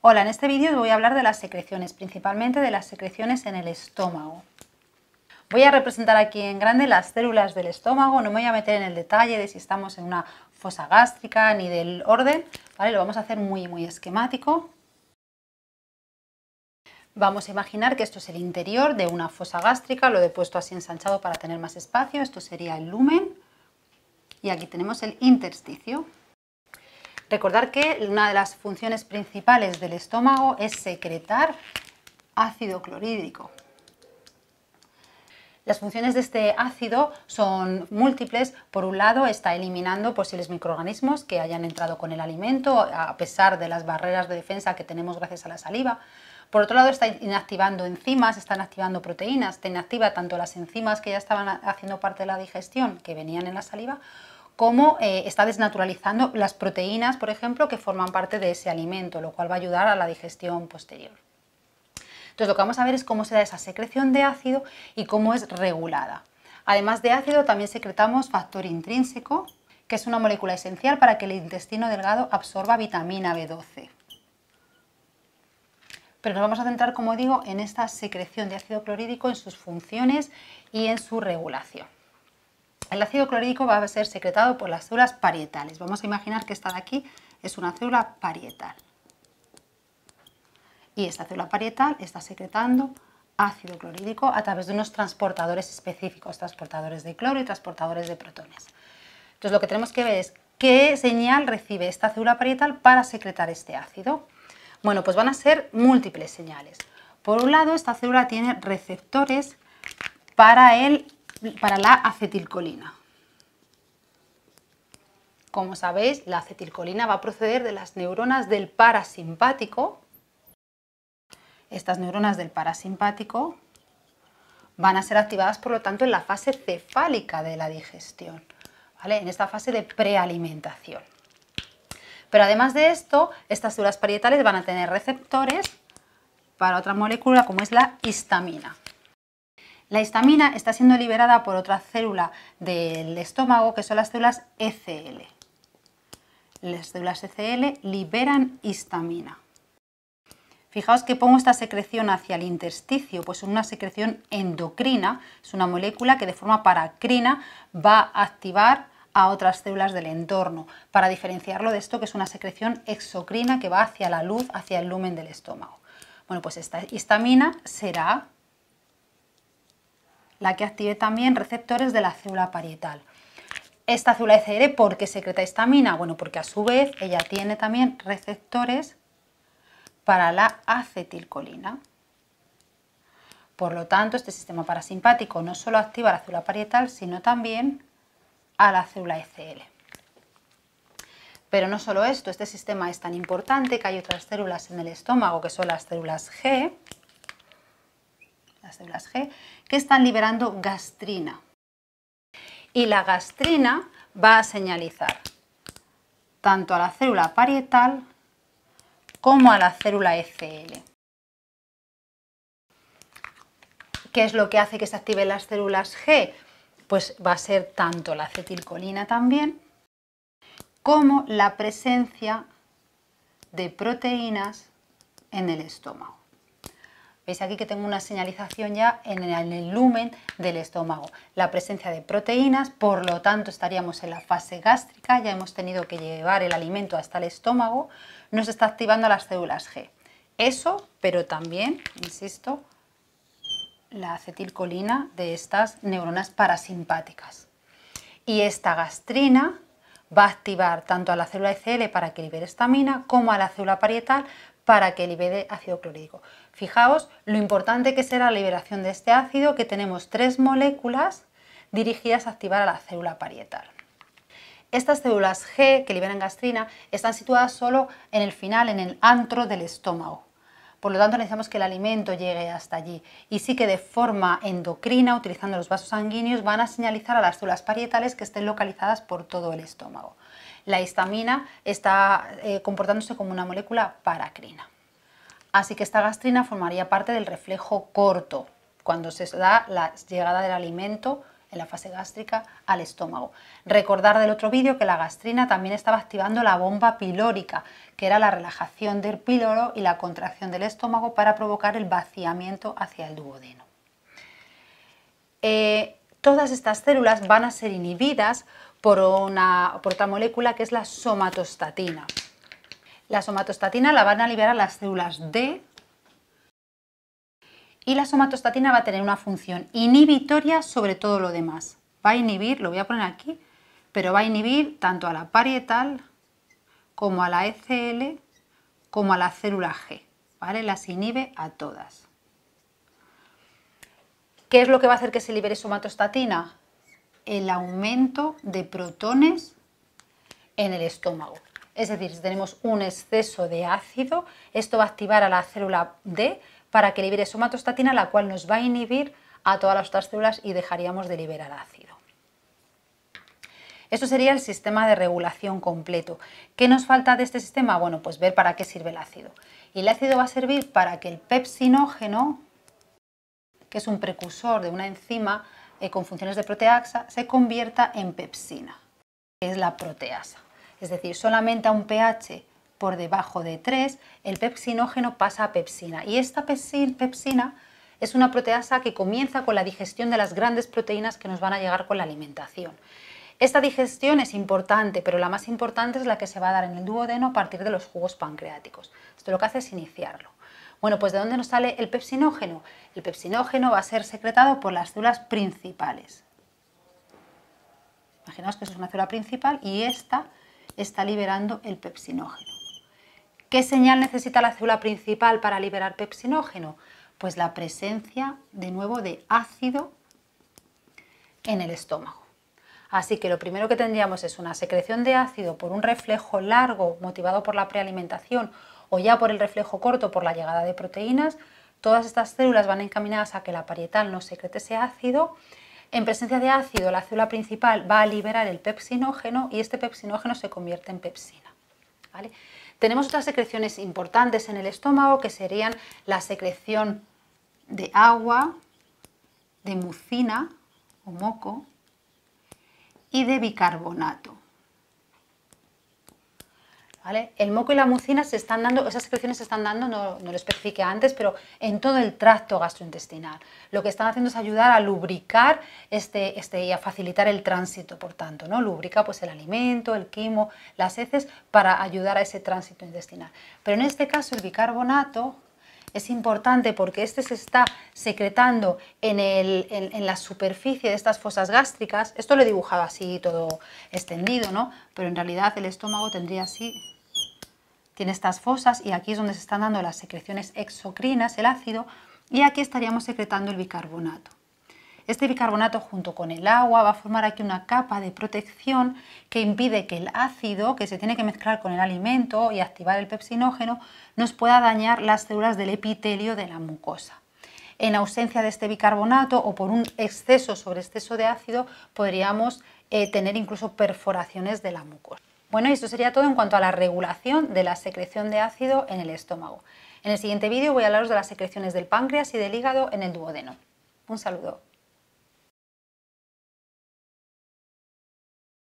Hola, en este vídeo voy a hablar de las secreciones, principalmente de las secreciones en el estómago. Voy a representar aquí en grande las células del estómago, no me voy a meter en el detalle de si estamos en una fosa gástrica ni del orden, Lo vamos a hacer muy, muy esquemático. Vamos a imaginar que esto es el interior de una fosa gástrica, lo he puesto así ensanchado para tener más espacio, esto sería el lumen y aquí tenemos el intersticio. Recordar que una de las funciones principales del estómago es secretar ácido clorhídrico. Las funciones de este ácido son múltiples. Por un lado, está eliminando posibles microorganismos que hayan entrado con el alimento, a pesar de las barreras de defensa que tenemos gracias a la saliva. Por otro lado, está inactivando enzimas, están activando proteínas, te inactiva tanto las enzimas que ya estaban haciendo parte de la digestión, que venían en la saliva, cómo eh, está desnaturalizando las proteínas, por ejemplo, que forman parte de ese alimento, lo cual va a ayudar a la digestión posterior. Entonces lo que vamos a ver es cómo se da esa secreción de ácido y cómo es regulada. Además de ácido también secretamos factor intrínseco, que es una molécula esencial para que el intestino delgado absorba vitamina B12. Pero nos vamos a centrar, como digo, en esta secreción de ácido clorhídrico, en sus funciones y en su regulación. El ácido clorhídrico va a ser secretado por las células parietales. Vamos a imaginar que esta de aquí es una célula parietal. Y esta célula parietal está secretando ácido clorhídrico a través de unos transportadores específicos, transportadores de cloro y transportadores de protones. Entonces lo que tenemos que ver es qué señal recibe esta célula parietal para secretar este ácido. Bueno, pues van a ser múltiples señales. Por un lado, esta célula tiene receptores para el para la acetilcolina. Como sabéis, la acetilcolina va a proceder de las neuronas del parasimpático. Estas neuronas del parasimpático van a ser activadas, por lo tanto, en la fase cefálica de la digestión, en esta fase de prealimentación. Pero además de esto, estas células parietales van a tener receptores para otra molécula como es la histamina. La histamina está siendo liberada por otra célula del estómago que son las células ECL. Las células ECL liberan histamina. Fijaos que pongo esta secreción hacia el intersticio, pues es una secreción endocrina, es una molécula que de forma paracrina va a activar a otras células del entorno, para diferenciarlo de esto que es una secreción exocrina que va hacia la luz, hacia el lumen del estómago. Bueno, pues esta histamina será la que active también receptores de la célula parietal. Esta célula ECL ¿por qué secreta histamina? Bueno, porque a su vez ella tiene también receptores para la acetilcolina. Por lo tanto, este sistema parasimpático no solo activa la célula parietal, sino también a la célula ECL. Pero no solo esto, este sistema es tan importante que hay otras células en el estómago que son las células G, células G, que están liberando gastrina. Y la gastrina va a señalizar tanto a la célula parietal como a la célula FL. E ¿Qué es lo que hace que se activen las células G? Pues va a ser tanto la acetilcolina también como la presencia de proteínas en el estómago. Veis aquí que tengo una señalización ya en el lumen del estómago. La presencia de proteínas, por lo tanto estaríamos en la fase gástrica, ya hemos tenido que llevar el alimento hasta el estómago, nos está activando las células G. Eso, pero también, insisto, la acetilcolina de estas neuronas parasimpáticas. Y esta gastrina va a activar tanto a la célula ECL para que libere estamina como a la célula parietal para que libere ácido clorhídrico. Fijaos lo importante que será la liberación de este ácido, que tenemos tres moléculas dirigidas a activar a la célula parietal. Estas células G que liberan gastrina están situadas solo en el final, en el antro del estómago. Por lo tanto, necesitamos que el alimento llegue hasta allí. Y sí que de forma endocrina, utilizando los vasos sanguíneos, van a señalizar a las células parietales que estén localizadas por todo el estómago. La histamina está eh, comportándose como una molécula paracrina. Así que esta gastrina formaría parte del reflejo corto, cuando se da la llegada del alimento en la fase gástrica al estómago. Recordar del otro vídeo que la gastrina también estaba activando la bomba pilórica, que era la relajación del píloro y la contracción del estómago para provocar el vaciamiento hacia el duodeno. Eh, todas estas células van a ser inhibidas por, una, por otra molécula que es la somatostatina. La somatostatina la van a liberar las células D y la somatostatina va a tener una función inhibitoria sobre todo lo demás. Va a inhibir, lo voy a poner aquí, pero va a inhibir tanto a la parietal como a la ECL como a la célula G, Las inhibe a todas. ¿Qué es lo que va a hacer que se libere somatostatina? El aumento de protones en el estómago. Es decir, si tenemos un exceso de ácido, esto va a activar a la célula D para que libere somatostatina, la cual nos va a inhibir a todas las otras células y dejaríamos de liberar ácido. Esto sería el sistema de regulación completo. ¿Qué nos falta de este sistema? Bueno, pues ver para qué sirve el ácido. Y el ácido va a servir para que el pepsinógeno, que es un precursor de una enzima eh, con funciones de proteasa, se convierta en pepsina, que es la proteasa es decir, solamente a un pH por debajo de 3, el pepsinógeno pasa a pepsina. Y esta pepsina es una proteasa que comienza con la digestión de las grandes proteínas que nos van a llegar con la alimentación. Esta digestión es importante, pero la más importante es la que se va a dar en el duodeno a partir de los jugos pancreáticos. Esto lo que hace es iniciarlo. Bueno, pues ¿de dónde nos sale el pepsinógeno? El pepsinógeno va a ser secretado por las células principales. Imaginaos que eso es una célula principal y esta está liberando el pepsinógeno. ¿Qué señal necesita la célula principal para liberar pepsinógeno? Pues la presencia de nuevo de ácido en el estómago. Así que lo primero que tendríamos es una secreción de ácido por un reflejo largo motivado por la prealimentación o ya por el reflejo corto por la llegada de proteínas. Todas estas células van encaminadas a que la parietal no secrete ese ácido en presencia de ácido, la célula principal va a liberar el pepsinógeno y este pepsinógeno se convierte en pepsina. Tenemos otras secreciones importantes en el estómago que serían la secreción de agua, de mucina o moco y de bicarbonato. El moco y la mucina se están dando, esas secreciones se están dando, no, lo especifiqué antes, pero en todo el tracto gastrointestinal. Lo que están haciendo es ayudar a lubricar este, este, y a facilitar el tránsito, por tanto, ¿no? Lubrica pues el alimento, el quimo, las heces para ayudar a ese tránsito intestinal. Pero en este caso el bicarbonato es importante porque este se está secretando en, en la superficie de estas fosas gástricas. Esto lo he dibujado así todo extendido, ¿no? Pero en realidad el estómago tendría así tiene estas fosas y aquí es donde se están dando las secreciones exocrinas, el ácido, y aquí estaríamos secretando el bicarbonato. Este bicarbonato junto con el agua va a formar aquí una capa de protección que impide que el ácido que se tiene que mezclar con el alimento y activar el pepsinógeno nos pueda dañar las células del epitelio de la mucosa. En ausencia de este bicarbonato o por un exceso sobre exceso de ácido podríamos eh, tener incluso perforaciones de la mucosa. Bueno, y esto sería todo en cuanto a la regulación de la secreción de ácido en el estómago. En el siguiente vídeo voy a hablaros de las secreciones del páncreas y del hígado en el duodeno. Un saludo.